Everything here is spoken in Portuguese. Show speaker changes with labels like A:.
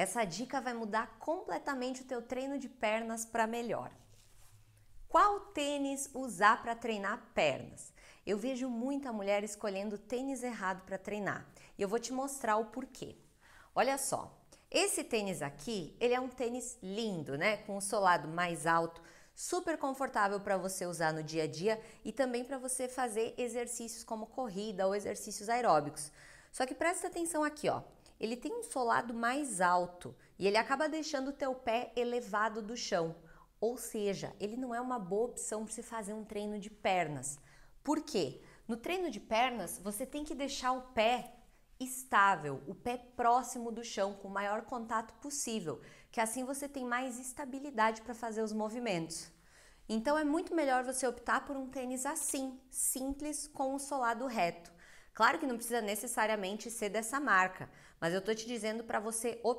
A: Essa dica vai mudar completamente o teu treino de pernas para melhor. Qual tênis usar para treinar pernas? Eu vejo muita mulher escolhendo tênis errado para treinar e eu vou te mostrar o porquê. Olha só, esse tênis aqui, ele é um tênis lindo, né? Com um solado mais alto, super confortável para você usar no dia a dia e também para você fazer exercícios como corrida ou exercícios aeróbicos. Só que presta atenção aqui, ó ele tem um solado mais alto e ele acaba deixando o teu pé elevado do chão. Ou seja, ele não é uma boa opção para se fazer um treino de pernas. Por quê? No treino de pernas, você tem que deixar o pé estável, o pé próximo do chão, com o maior contato possível, que assim você tem mais estabilidade para fazer os movimentos. Então é muito melhor você optar por um tênis assim, simples, com o solado reto. Claro que não precisa necessariamente ser dessa marca, mas eu tô te dizendo para você optar